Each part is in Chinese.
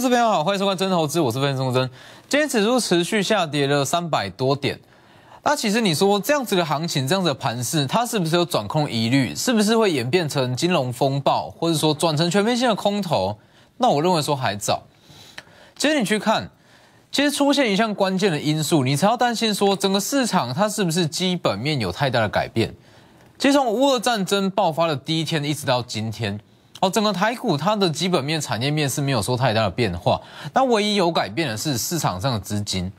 各位朋友好，欢迎收看《真投资》，我是范宗真。今天指数持续下跌了三百多点，那其实你说这样子的行情，这样子的盘势，它是不是有转空疑虑？是不是会演变成金融风暴，或者说转成全面性的空头？那我认为说还早。其实你去看，其实出现一项关键的因素，你才要担心说整个市场它是不是基本面有太大的改变。其实从乌俄战争爆发的第一天一直到今天。哦，整个台股它的基本面、产业面是没有说太大的变化，那唯一有改变的是市场上的资金。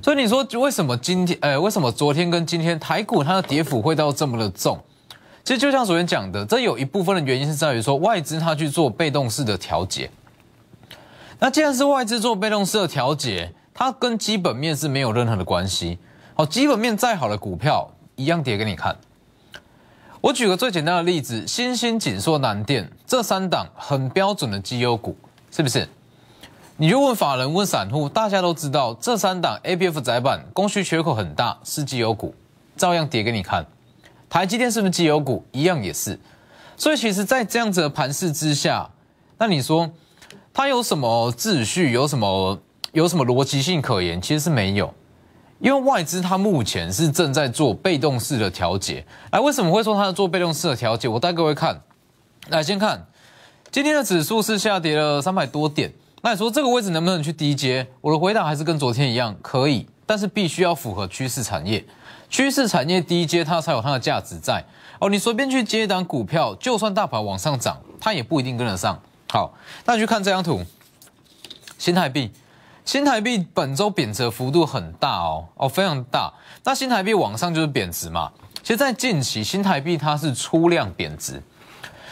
所以你说为什么今天，呃，为什么昨天跟今天台股它的跌幅会到这么的重？其实就像昨天讲的，这有一部分的原因是在于说外资它去做被动式的调节。那既然是外资做被动式的调节，它跟基本面是没有任何的关系。好，基本面再好的股票一样跌给你看。我举个最简单的例子，新兴紧缩南电这三档很标准的绩优股，是不是？你就问法人问散户，大家都知道这三档 A B F 窄板供需缺口很大，是绩优股，照样跌给你看。台积电是不是绩优股？一样也是。所以其实，在这样子的盘势之下，那你说它有什么秩序？有什么有什么逻辑性可言？其实是没有。因为外资它目前是正在做被动式的调节，哎，为什么会说它在做被动式的调节？我带各位看，来先看今天的指数是下跌了三百多点，那你说这个位置能不能去低接？我的回答还是跟昨天一样，可以，但是必须要符合趋势产业，趋势产业低接它才有它的价值在。哦，你随便去接一档股票，就算大盘往上涨，它也不一定跟得上。好，那去看这张图，新台币。新台币本周贬值幅度很大哦，哦非常大。那新台币往上就是贬值嘛。其实，在近期，新台币它是出量贬值，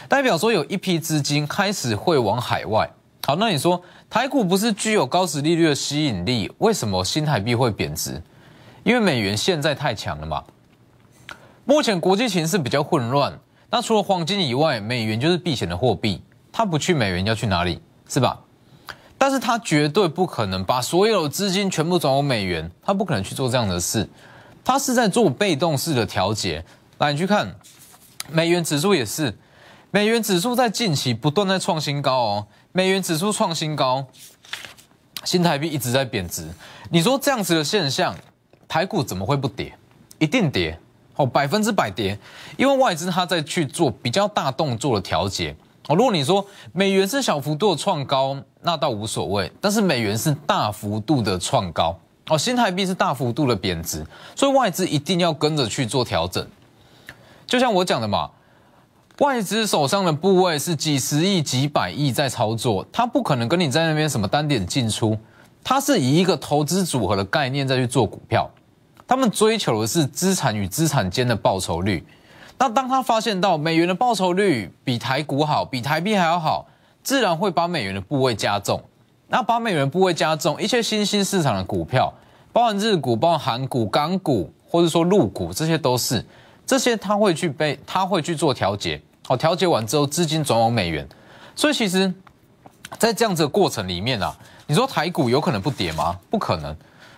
代表说有一批资金开始会往海外。好，那你说台股不是具有高值利率的吸引力？为什么新台币会贬值？因为美元现在太强了嘛。目前国际形势比较混乱，那除了黄金以外，美元就是避险的货币，它不去美元要去哪里？是吧？但是他绝对不可能把所有资金全部转走美元，他不可能去做这样的事，他是在做被动式的调节。来，你去看美元指数也是，美元指数在近期不断在创新高哦，美元指数创新高，新台币一直在贬值。你说这样子的现象，台股怎么会不跌？一定跌哦，百分之百跌，因为外资他在去做比较大动作的调节哦。如果你说美元是小幅度的创高，那倒无所谓，但是美元是大幅度的创高哦，新台币是大幅度的贬值，所以外资一定要跟着去做调整。就像我讲的嘛，外资手上的部位是几十亿、几百亿在操作，他不可能跟你在那边什么单点进出，他是以一个投资组合的概念再去做股票，他们追求的是资产与资产间的报酬率。那当他发现到美元的报酬率比台股好，比台币还要好。自然会把美元的部位加重，那把美元部位加重，一些新兴市场的股票，包含日股、包含韩股、港股，或者说陆股，这些都是，这些他会去被，他会去做调节，哦，调节完之后，资金转往美元，所以其实，在这样子的过程里面啊，你说台股有可能不跌吗？不可能，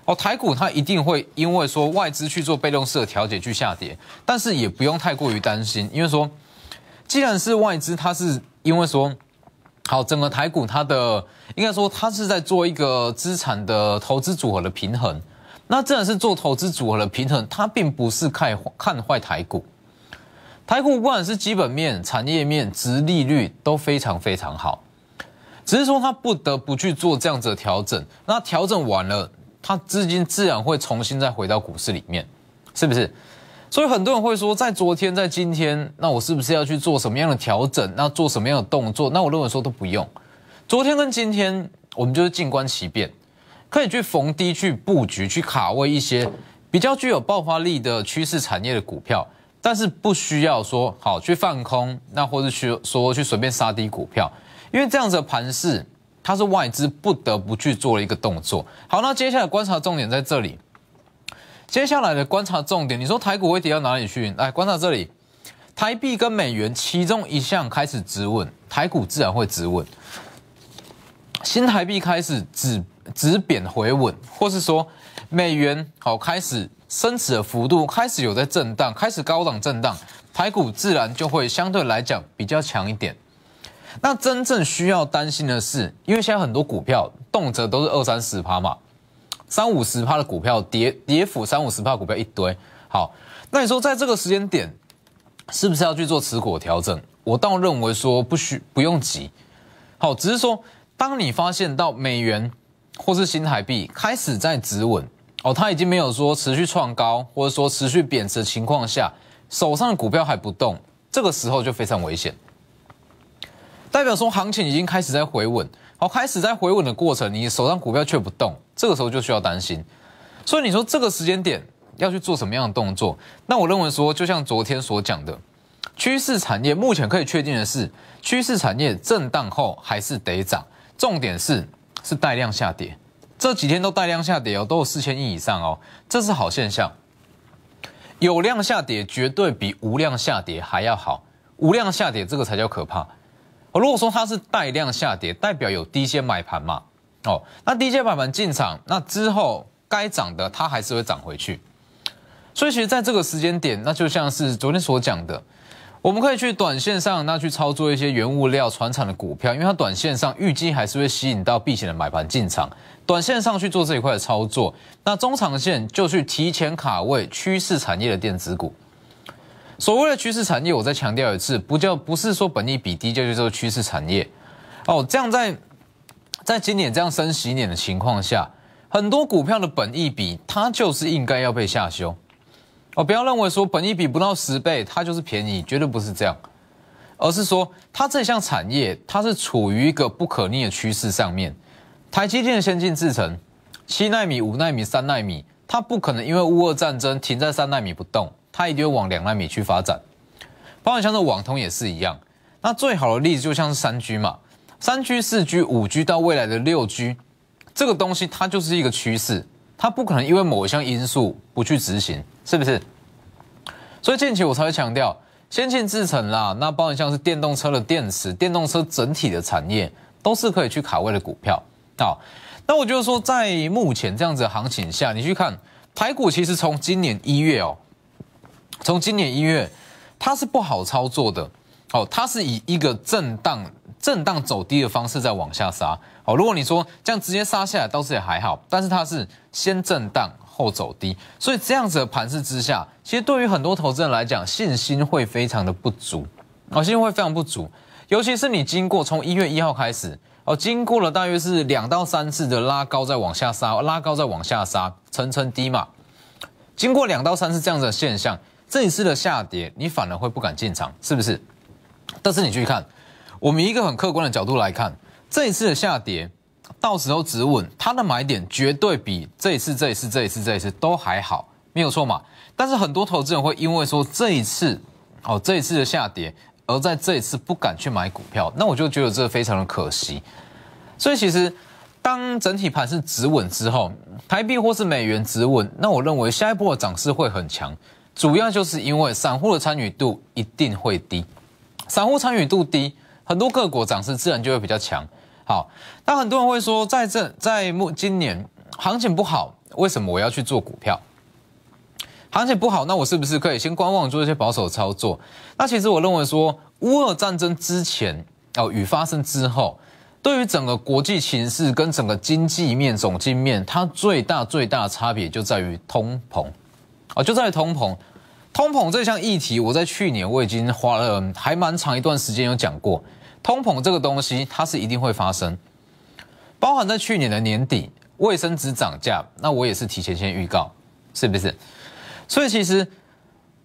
哦，台股它一定会因为说外资去做被动式的调节去下跌，但是也不用太过于担心，因为说，既然是外资，它是因为说。好，整个台股它的应该说它是在做一个资产的投资组合的平衡。那自然是做投资组合的平衡，它并不是看看坏台股。台股不管是基本面、产业面、殖利率都非常非常好，只是说它不得不去做这样子的调整。那调整完了，它资金自然会重新再回到股市里面，是不是？所以很多人会说，在昨天，在今天，那我是不是要去做什么样的调整？那做什么样的动作？那我认为说都不用。昨天跟今天，我们就是静观其变，可以去逢低去布局，去卡位一些比较具有爆发力的趋势产业的股票，但是不需要说好去放空，那或者去说去随便杀低股票，因为这样子的盘势，它是外资不得不去做了一个动作。好，那接下来观察重点在这里。接下来的观察重点，你说台股会跌到哪里去？来观察这里，台币跟美元其中一项开始止稳，台股自然会止稳。新台币开始止止贬回稳，或是说美元好开始升值的幅度开始有在震荡，开始高档震荡，台股自然就会相对来讲比较强一点。那真正需要担心的是，因为现在很多股票动辄都是二三十趴嘛。三五十趴的股票跌跌幅三五十趴股票一堆，好，那你说在这个时间点，是不是要去做持股调整？我倒认为说不需不用急，好，只是说当你发现到美元或是新台币开始在止稳，哦，它已经没有说持续创高或者说持续贬值的情况下，手上的股票还不动，这个时候就非常危险，代表说行情已经开始在回稳，好，开始在回稳的过程，你手上股票却不动。这个时候就需要担心，所以你说这个时间点要去做什么样的动作？那我认为说，就像昨天所讲的，趋势产业目前可以确定的是，趋势产业震荡后还是得涨，重点是是带量下跌，这几天都带量下跌哦，都有四千亿以上哦，这是好现象，有量下跌绝对比无量下跌还要好，无量下跌这个才叫可怕，如果说它是带量下跌，代表有低先买盘嘛。哦，那低阶板板进场，那之后该涨的它还是会涨回去，所以其实，在这个时间点，那就像是昨天所讲的，我们可以去短线上那去操作一些原物料、船厂的股票，因为它短线上预计还是会吸引到避险的买盘进场，短线上去做这一块的操作，那中长线就去提前卡位趋势产业的电子股。所谓的趋势产业，我再强调一次，不叫不是说本益比低，就叫做趋势产业。哦，这样在。在今年这样升洗脸的情况下，很多股票的本益比它就是应该要被下修。哦，不要认为说本益比不到十倍它就是便宜，绝对不是这样，而是说它这项产业它是处于一个不可逆的趋势上面。台积电的先进制程，七纳米、五纳米、三纳米，它不可能因为乌俄战争停在三纳米不动，它一定会往两纳米去发展。包括像的网通也是一样，那最好的例子就像是三居嘛。三 G 四 G 五 G 到未来的六 G，这个东西它就是一个趋势，它不可能因为某一项因素不去执行，是不是？所以近期我才会强调先进制程啦，那包含像是电动车的电池、电动车整体的产业，都是可以去卡位的股票。好，那我就是说，在目前这样子的行情下，你去看台股，其实从今年一月哦，从今年一月，它是不好操作的。好，它是以一个震荡。震荡走低的方式在往下杀哦。如果你说这样直接杀下来倒是也还好，但是它是先震荡后走低，所以这样子的盘势之下，其实对于很多投资人来讲，信心会非常的不足哦，信心会非常不足。尤其是你经过从一月一号开始哦，经过了大约是两到三次的拉高再往下杀，拉高再往下杀，层层低嘛。经过两到三次这样子的现象，这一次的下跌，你反而会不敢进场，是不是？但是你去看。我们一个很客观的角度来看，这一次的下跌，到时候止稳，它的买点绝对比这一次、这一次、这一次、这一次都还好，没有错嘛。但是很多投资人会因为说这一次，哦，这一次的下跌，而在这一次不敢去买股票，那我就觉得这非常的可惜。所以其实，当整体盘是止稳之后，台币或是美元止稳，那我认为下一波的涨势会很强，主要就是因为散户的参与度一定会低，散户参与度低。很多个股涨势自然就会比较强。好，那很多人会说，在这在目今年行情不好，为什么我要去做股票？行情不好，那我是不是可以先观望，做一些保守操作？那其实我认为说，乌俄战争之前哦与发生之后，对于整个国际形势跟整个经济面、总经面，它最大最大的差别就在于通膨，哦就在通膨。通膨这项议题，我在去年我已经花了还蛮长一段时间有讲过。通膨这个东西，它是一定会发生。包含在去年的年底，卫生纸涨价，那我也是提前先预告，是不是？所以其实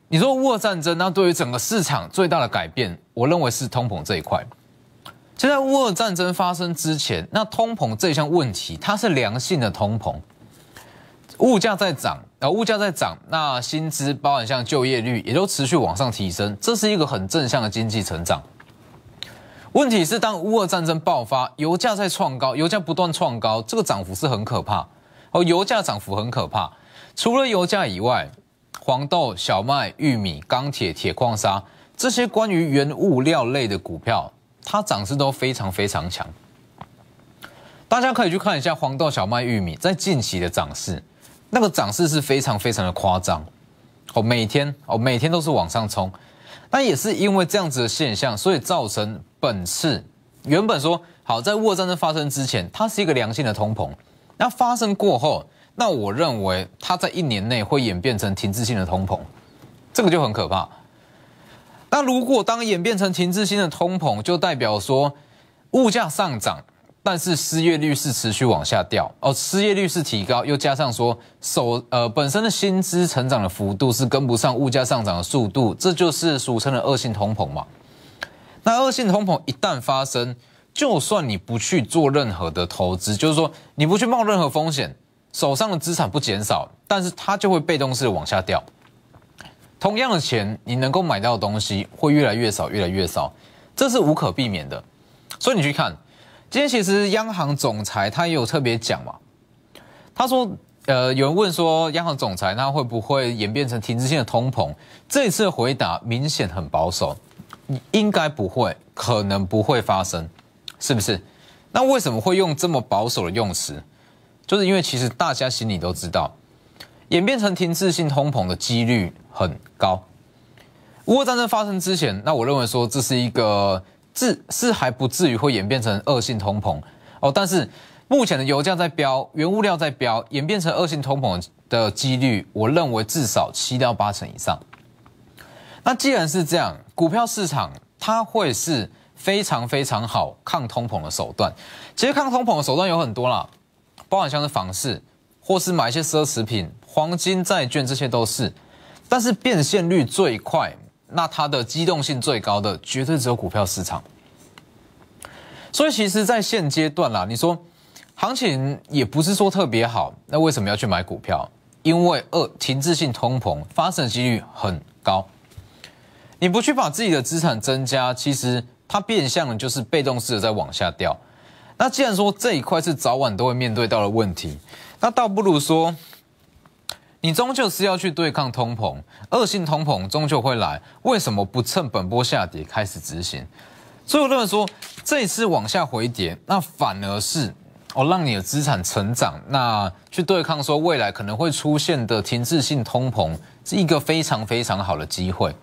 你说，沃尔战争，那对于整个市场最大的改变，我认为是通膨这一块。就在沃尔战争发生之前，那通膨这项问题，它是良性的通膨，物价在涨，啊，物价在涨，那薪资包含像就业率也都持续往上提升，这是一个很正向的经济成长。问题是，当乌俄战争爆发，油价在创高，油价不断创高，这个涨幅是很可怕哦。油价涨幅很可怕，除了油价以外，黄豆、小麦、玉米、钢铁、铁矿砂这些关于原物料类的股票，它涨势都非常非常强。大家可以去看一下黄豆、小麦、玉米在近期的涨势，那个涨势是非常非常的夸张哦。每天哦，每天都是往上冲。那也是因为这样子的现象，所以造成。本次原本说好，在沃战争发生之前，它是一个良性的通膨。那发生过后，那我认为它在一年内会演变成停滞性的通膨，这个就很可怕。那如果当演变成停滞性的通膨，就代表说物价上涨，但是失业率是持续往下掉哦，失业率是提高，又加上说手呃本身的薪资成长的幅度是跟不上物价上涨的速度，这就是俗称的恶性通膨嘛。那恶性通膨一旦发生，就算你不去做任何的投资，就是说你不去冒任何风险，手上的资产不减少，但是它就会被动式的往下掉。同样的钱，你能够买到的东西会越来越少，越来越少，这是无可避免的。所以你去看，今天其实央行总裁他也有特别讲嘛，他说，呃，有人问说央行总裁他会不会演变成停滞性的通膨？这一次的回答明显很保守。应该不会，可能不会发生，是不是？那为什么会用这么保守的用词？就是因为其实大家心里都知道，演变成停滞性通膨的几率很高。俄乌战争发生之前，那我认为说这是一个至是还不至于会演变成恶性通膨哦。但是目前的油价在飙，原物料在飙，演变成恶性通膨的几率，我认为至少七到八成以上。那既然是这样，股票市场它会是非常非常好抗通膨的手段，其实抗通膨的手段有很多啦，包含像是房市，或是买一些奢侈品、黄金、债券，这些都是。但是变现率最快，那它的机动性最高的，绝对只有股票市场。所以其实，在现阶段啦，你说行情也不是说特别好，那为什么要去买股票？因为二停滞性通膨发生的几率很高。你不去把自己的资产增加，其实它变相的就是被动式的在往下掉。那既然说这一块是早晚都会面对到的问题，那倒不如说，你终究是要去对抗通膨，恶性通膨终究会来。为什么不趁本波下跌开始执行？所以我认为说，这一次往下回跌，那反而是哦让你的资产成长，那去对抗说未来可能会出现的停滞性通膨，是一个非常非常好的机会。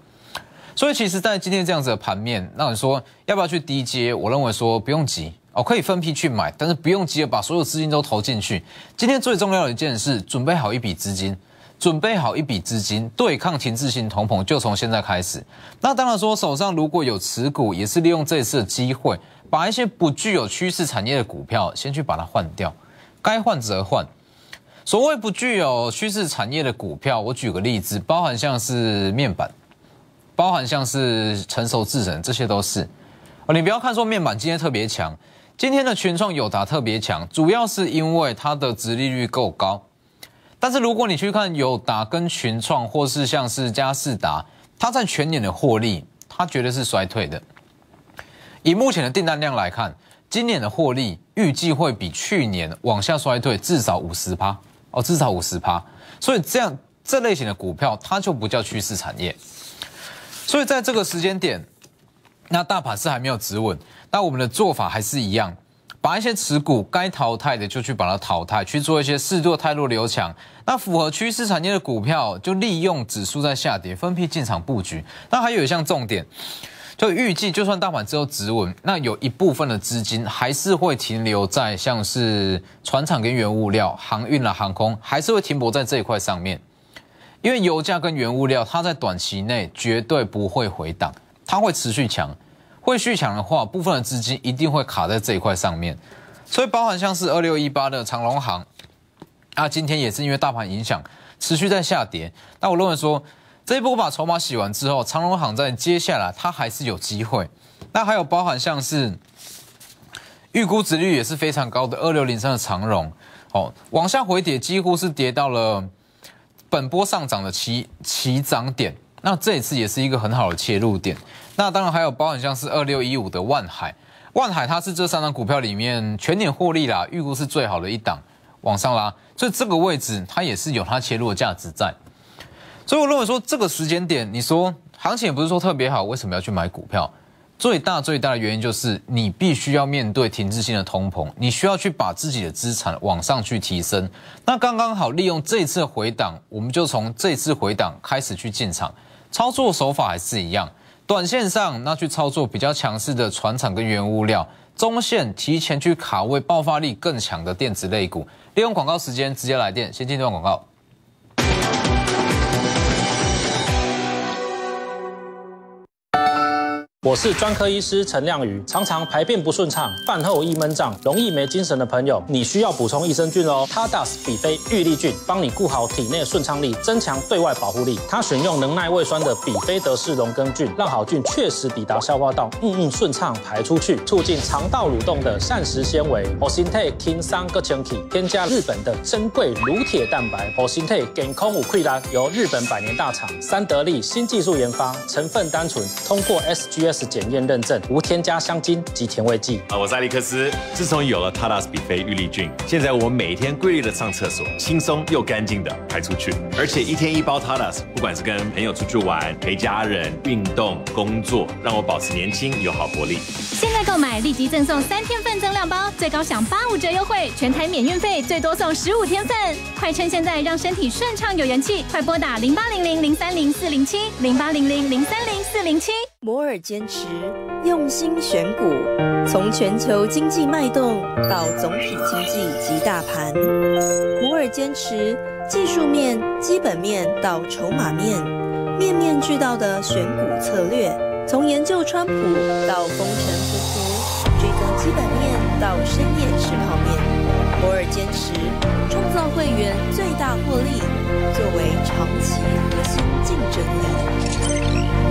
所以其实，在今天这样子的盘面，那你说要不要去低阶？我认为说不用急哦，可以分批去买，但是不用急的把所有资金都投进去。今天最重要的一件事，准备好一笔资金，准备好一笔资金对抗停滞性同碰，就从现在开始。那当然说，手上如果有持股，也是利用这次的机会，把一些不具有趋势产业的股票先去把它换掉，该换则换。所谓不具有趋势产业的股票，我举个例子，包含像是面板。包含像是成熟智能，这些都是哦。你不要看说面板今天特别强，今天的群创友达特别强，主要是因为它的值利率够高。但是如果你去看友达跟群创，或是像是嘉士达，它在全年的获利，它绝对是衰退的。以目前的订单量来看，今年的获利预计会比去年往下衰退至少五十趴哦，至少五十趴。所以这样这类型的股票，它就不叫趋势产业。所以在这个时间点，那大盘是还没有止稳，那我们的做法还是一样，把一些持股该淘汰的就去把它淘汰，去做一些适度太弱留强。那符合趋势产业的股票，就利用指数在下跌，分批进场布局。那还有一项重点，就预计就算大盘之后止稳，那有一部分的资金还是会停留在像是船厂跟原物料、航运啦、航空，还是会停泊在这一块上面。因为油价跟原物料，它在短期内绝对不会回档，它会持续强，会续强的话，部分的资金一定会卡在这一块上面，所以包含像是二六一八的长隆行，啊，今天也是因为大盘影响，持续在下跌。那我认为说，这一波把筹码洗完之后，长隆行在接下来它还是有机会。那还有包含像是预估值率也是非常高的二六零三的长隆，哦，往下回跌几乎是跌到了。本波上涨的起起涨点，那这一次也是一个很好的切入点。那当然还有包含像是二六一五的万海，万海它是这三张股票里面全年获利啦，预估是最好的一档往上拉，所以这个位置它也是有它切入的价值在。所以我认为说这个时间点，你说行情也不是说特别好，为什么要去买股票？最大最大的原因就是，你必须要面对停滞性的通膨，你需要去把自己的资产往上去提升。那刚刚好利用这次回档，我们就从这次回档开始去进场，操作手法还是一样。短线上那去操作比较强势的传厂产跟原物料，中线提前去卡位爆发力更强的电子类股。利用广告时间直接来电，先进段广告。我是专科医师陈亮宇，常常排便不顺畅，饭后易闷胀，容易没精神的朋友，你需要补充益生菌哦。它 d o e s 比菲玉立菌，帮你顾好体内顺畅力，增强对外保护力。它选用能耐胃酸的比菲德氏溶根菌，让好菌确实抵达消化道，嗯嗯顺畅排出去。促进肠道蠕动的膳食纤维。Oshintek i n g s a c h n k 添加日本的珍贵乳铁蛋白。o s h i n t e g a n k o k u k u a 由日本百年大厂三得利新技术研发，成分单纯，通过 SGS。是检验认证，无添加香精及甜味剂。啊，我是艾利克斯。自从有了 t a d a s 比菲玉力菌，现在我每天规律的上厕所，轻松又干净的排出去。而且一天一包 Tadas，不管是跟朋友出去玩、陪家人、运动、工作，让我保持年轻有好活力。现在购买立即赠送三天份增量包，最高享八五折优惠，全台免运费，最多送十五天份。快趁现在让身体顺畅有元气，快拨打零八零零零三零四零七零八零零零三零四零七。摩尔坚持用心选股，从全球经济脉动到总体经济及大盘；摩尔坚持技术面、基本面到筹码面，面面俱到的选股策略；从研究川普到风尘仆仆，追踪基本面到深夜吃泡面；摩尔坚持创造会员最大获利，作为长期核心竞争力。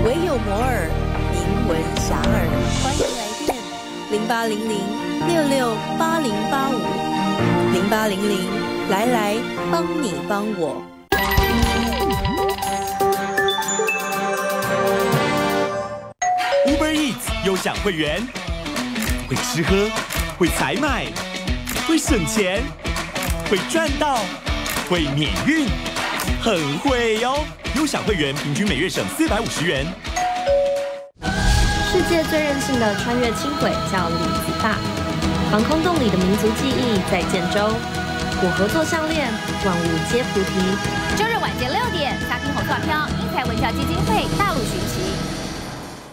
唯有摩尔。八零零六六八零八五零八零零，来来，帮你帮我。Uber Eats 优享会员，会吃喝，会采买，会省钱，会赚到，会免运，很会哟！优享会员平均每月省四百五十元。界最任性的穿越轻轨叫李子发，防空洞里的民族记忆在建州，我合作项链万物皆菩提。周日晚间六点，大坪红坐票，英才文教基金会大陆巡奇。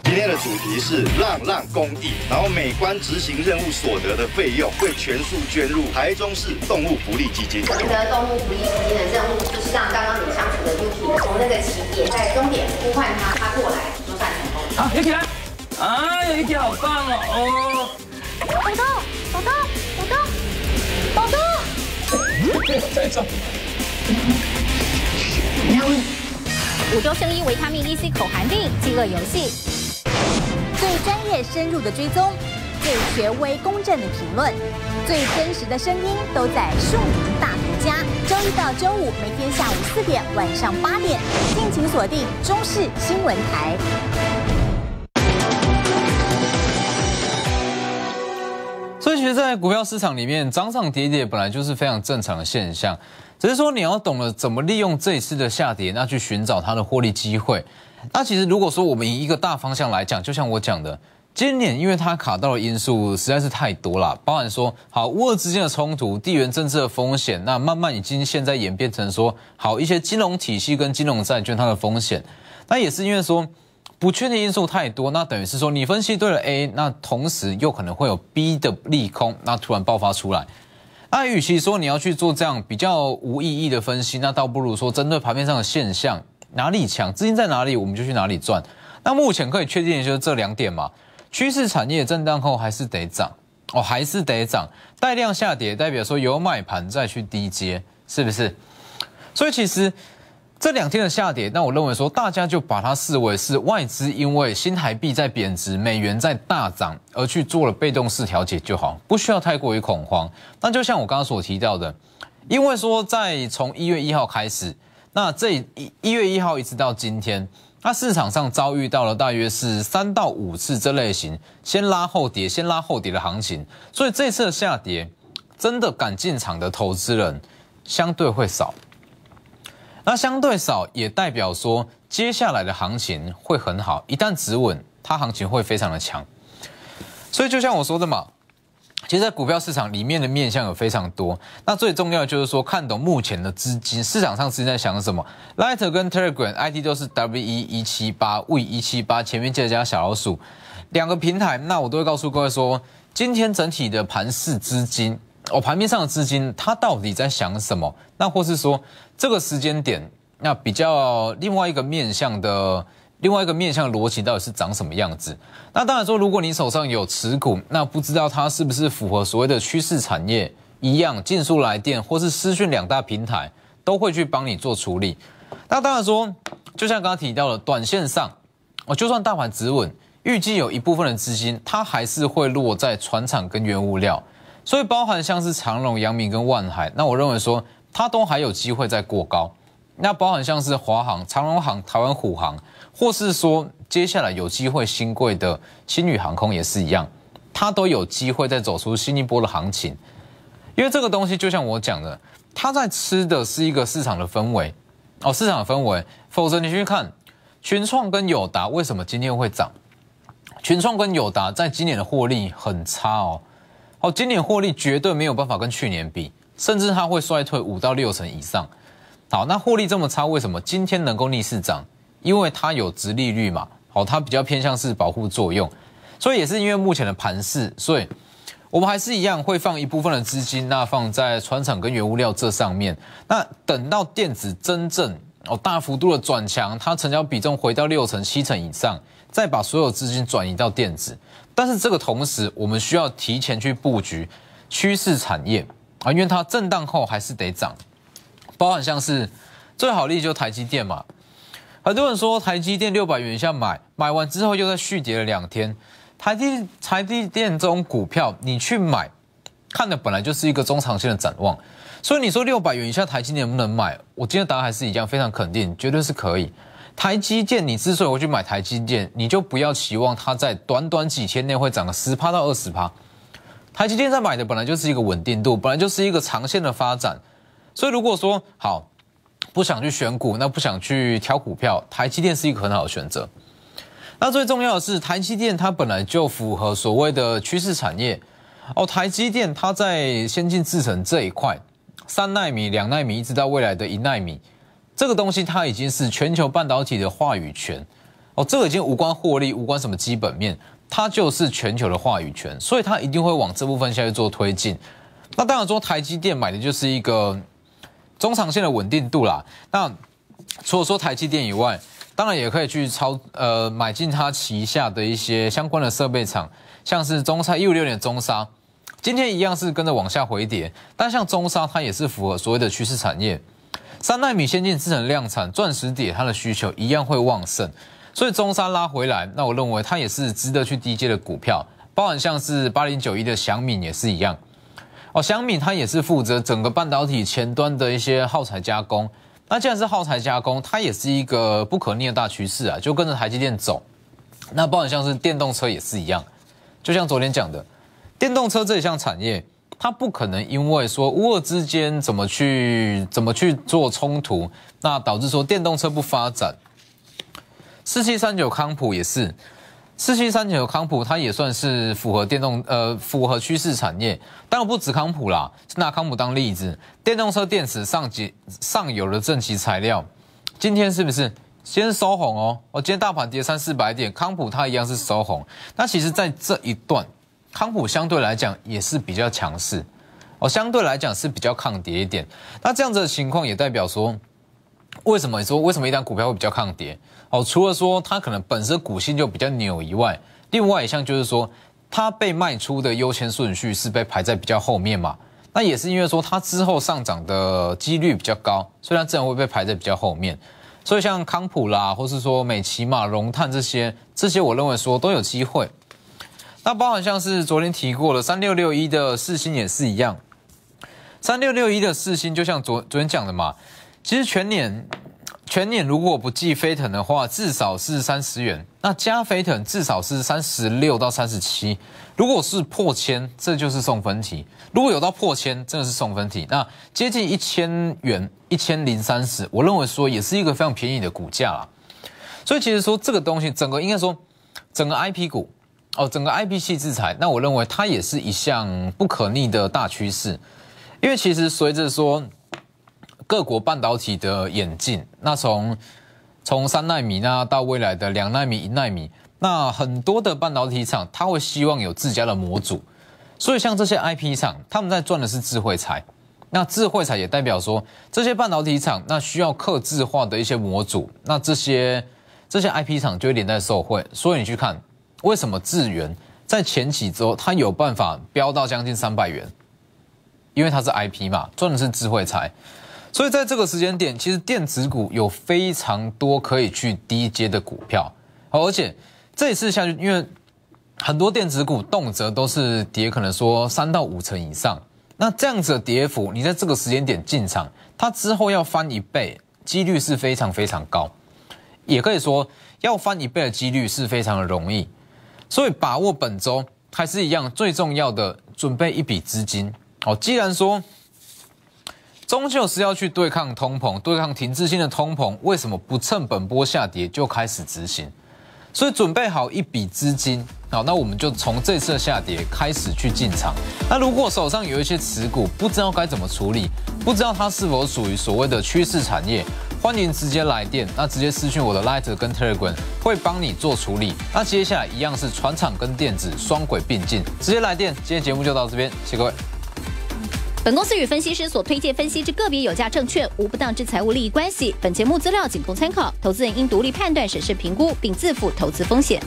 今天的主题是浪浪工地，然后美观执行任务所得的费用会全数捐入台中市动物福利基金。我们的动物福利基金的任务就是让刚刚你相处的 U P 从那个起点在终点呼唤他，他过来就算成功。好，有起来。哎，一滴好棒哦！宝刀，宝刀，宝刀，宝刀！再走。五洲声音维他命 E C 口含锭，饥饿游戏，最专业深入的追踪，最权威公正的评论，最真实的声音都在《庶民大独家》。周一到周五每天下午四点，晚上八点，敬请锁定中视新闻台。其实，在股票市场里面，涨涨跌跌本来就是非常正常的现象，只是说你要懂得怎么利用这一次的下跌，那去寻找它的获利机会。那其实，如果说我们以一个大方向来讲，就像我讲的，今年因为它卡到的因素实在是太多了，包含说好俄之间的冲突、地缘政治的风险，那慢慢已经现在演变成说好一些金融体系跟金融债券它的风险，那也是因为说。不确定因素太多，那等于是说你分析对了 A，那同时又可能会有 B 的利空，那突然爆发出来。那与其说你要去做这样比较无意义的分析，那倒不如说针对盘面上的现象，哪里强，资金在哪里，我们就去哪里赚。那目前可以确定的就是这两点嘛：趋势产业震荡后还是得涨，哦，还是得涨。带量下跌代表说有买盘再去低接，是不是？所以其实。这两天的下跌，那我认为说，大家就把它视为是外资因为新台币在贬值，美元在大涨而去做了被动式调节就好，不需要太过于恐慌。那就像我刚刚所提到的，因为说在从一月一号开始，那这一一月一号一直到今天，那市场上遭遇到了大约是三到五次这类型先拉后跌、先拉后跌的行情，所以这次的下跌，真的敢进场的投资人相对会少。那相对少，也代表说接下来的行情会很好。一旦止稳，它行情会非常的强。所以就像我说的嘛，其实在股票市场里面的面相有非常多。那最重要的就是说，看懂目前的资金，市场上资金在想什么。l e g r a Telegram ID 都是 W E 一七八 V 一七八，前面记得加小老鼠两个平台。那我都会告诉各位说，今天整体的盘市资金。我盘面上的资金，他到底在想什么？那或是说，这个时间点，那比较另外一个面向的另外一个面向逻辑，到底是长什么样子？那当然说，如果你手上有持股，那不知道它是不是符合所谓的趋势产业一样，进速来电或是私讯两大平台都会去帮你做处理。那当然说，就像刚刚提到的，短线上，我就算大盘止稳，预计有一部分的资金，它还是会落在船厂跟原物料。所以包含像是长荣、阳明跟万海，那我认为说它都还有机会再过高。那包含像是华航、长荣航、台湾虎航，或是说接下来有机会新贵的新宇航空也是一样，它都有机会再走出新一波的行情。因为这个东西就像我讲的，它在吃的是一个市场的氛围哦，市场的氛围。否则你去看群创跟友达为什么今天会涨？群创跟友达在今年的获利很差哦。哦，今年获利绝对没有办法跟去年比，甚至它会衰退五到六成以上。好，那获利这么差，为什么今天能够逆势涨？因为它有值利率嘛，好，它比较偏向是保护作用，所以也是因为目前的盘势，所以我们还是一样会放一部分的资金，那放在船厂跟原物料这上面。那等到电子真正哦大幅度的转强，它成交比重回到六成七成以上，再把所有资金转移到电子。但是这个同时，我们需要提前去布局趋势产业啊，因为它震荡后还是得涨。包含像是最好例就台积电嘛，很多人说台积电六百元以下买，买完之后又再续跌了两天。台积台积电这种股票，你去买，看的本来就是一个中长线的展望。所以你说六百元以下台积电能不能买？我今天答案还是一样，非常肯定，绝对是可以。台积电，你之所以会去买台积电，你就不要期望它在短短几天内会涨个十趴到二十趴。台积电在买的本来就是一个稳定度，本来就是一个长线的发展。所以如果说好不想去选股，那不想去挑股票，台积电是一个很好的选择。那最重要的是，台积电它本来就符合所谓的趋势产业哦。台积电它在先进制程这一块，三纳米、两纳米一直到未来的一纳米。这个东西它已经是全球半导体的话语权，哦，这个已经无关获利，无关什么基本面，它就是全球的话语权，所以它一定会往这部分下去做推进。那当然说台积电买的就是一个中长线的稳定度啦。那除了说台积电以外，当然也可以去超呃买进它旗下的一些相关的设备厂，像是中蔡一五六点中沙，今天一样是跟着往下回跌，但像中沙它也是符合所谓的趋势产业。三纳米先进制程量产，钻石点它的需求一样会旺盛，所以中山拉回来，那我认为它也是值得去低阶的股票，包含像是八零九一的祥敏也是一样。哦，祥敏它也是负责整个半导体前端的一些耗材加工。那既然是耗材加工，它也是一个不可逆的大趋势啊，就跟着台积电走。那包含像是电动车也是一样，就像昨天讲的，电动车这一项产业。它不可能因为说乌俄之间怎么去怎么去做冲突，那导致说电动车不发展。四七三九康普也是，四七三九康普它也算是符合电动呃符合趋势产业，但我不止康普啦，是拿康普当例子。电动车电池上级上游的正极材料，今天是不是先收红哦？我今天大盘跌三四百点，康普它一样是收红。那其实，在这一段。康普相对来讲也是比较强势，哦，相对来讲是比较抗跌一点。那这样子的情况也代表说，为什么说为什么一旦股票会比较抗跌？哦，除了说它可能本身股性就比较扭以外，另外一项就是说它被卖出的优先顺序是被排在比较后面嘛。那也是因为说它之后上涨的几率比较高，虽然自然会被排在比较后面。所以像康普啦，或是说美骑马、龙炭这些，这些我认为说都有机会。那包含像是昨天提过的三六六一的四星也是一样，三六六一的四星就像昨昨天讲的嘛，其实全年全年如果不计飞腾的话，至少是三十元，那加飞腾至少是三十六到三十七，如果是破千，这就是送分题，如果有到破千，真的是送分题，那接近一千元，一千零三十，我认为说也是一个非常便宜的股价啦，所以其实说这个东西，整个应该说整个 I P 股。哦，整个 IP 系制裁，那我认为它也是一项不可逆的大趋势，因为其实随着说各国半导体的演进，那从从三纳米那到未来的两纳米、一纳米，那很多的半导体厂，它会希望有自家的模组，所以像这些 IP 厂，他们在赚的是智慧财，那智慧财也代表说这些半导体厂那需要刻字化的一些模组，那这些这些 IP 厂就会连带受惠，所以你去看。为什么智源在前几周它有办法飙到将近三百元？因为它是 I P 嘛，赚的是智慧财。所以在这个时间点，其实电子股有非常多可以去低阶的股票。好，而且这一次下去，因为很多电子股动辄都是跌，可能说三到五成以上。那这样子的跌幅，你在这个时间点进场，它之后要翻一倍，几率是非常非常高。也可以说，要翻一倍的几率是非常的容易。所以把握本周还是一样最重要的，准备一笔资金哦。既然说终究是要去对抗通膨，对抗停滞性的通膨，为什么不趁本波下跌就开始执行？所以准备好一笔资金好，那我们就从这次下跌开始去进场。那如果手上有一些持股，不知道该怎么处理，不知道它是否属于所谓的趋势产业。欢迎直接来电，那直接私讯我的 Light 跟 Telegram，会帮你做处理。那接下来一样是船厂跟电子双轨并进，直接来电。今天节目就到这边，谢各位。本公司与分析师所推荐分析之个别有价证券无不当之财务利益关系，本节目资料仅供参考，投资人应独立判断、审视、评估，并自负投资风险。